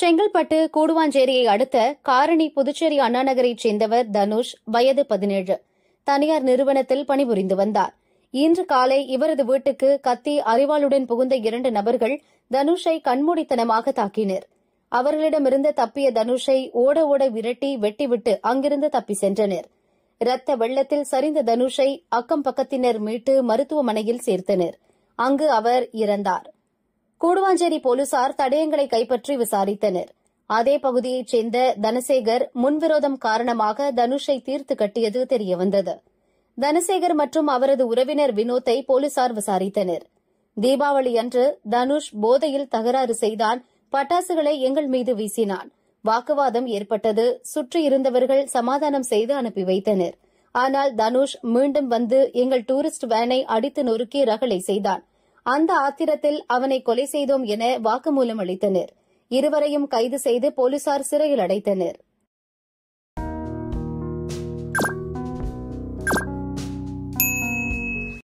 செங்கல்பட்டு கூடுவாஞ்சேரியை அடுத்த காரணி புதுச்சேரி அண்ணாநகரைச் சேர்ந்தவர் தனுஷ் வயது பதினேழு தனியார் நிறுவனத்தில் பணிபுரிந்து வந்தார் இன்று காலை இவரது வீட்டுக்கு கத்தி அறிவாளுடன் புகுந்த இரண்டு நபர்கள் தனுஷை கண்மூடித்தனமாக தாக்கினர் அவர்களிடமிருந்து தப்பிய தனுஷை ஓட ஓட விரட்டி வெட்டிவிட்டு அங்கிருந்து தப்பி சென்றனர் இரத்த வெள்ளத்தில் சரிந்த தனுஷை அக்கம் பக்கத்தினர் மீட்டு மருத்துவமனையில் சேர்த்தனர் அங்கு அவர் இறந்தாா் கூடுவாஞ்சேரி போலீசார் தடயங்களை கைப்பற்றி விசாரித்தனர் அதே பகுதியைச் சேர்ந்த தனசேகர் முன்விரோதம் காரணமாக தனுஷை தீர்த்து கட்டியது தெரியவந்தது தனசேகர் மற்றும் அவரது உறவினர் வினோத்தை போலீசார் விசாரித்தனர் தீபாவளி அன்று தனுஷ் போதையில் தகராறு செய்தான் பட்டாசுகளை எங்கள் மீது வீசினான் வாக்குவாதம் ஏற்பட்டது சுற்றியிருந்தவர்கள் சமாதானம் செய்து அனுப்பி வைத்தனர் ஆனால் தனுஷ் மீண்டும் வந்து எங்கள் டூரிஸ்ட் வேனை அடித்து நொறுக்கி ரகளை செய்தான் அந்த ஆத்திரத்தில் அவனை கொலை செய்தோம் என வாக்குமூலம் அளித்தனர் இருவரையும் கைது செய்து போலீசார் சிறையில் அடைத்தனர்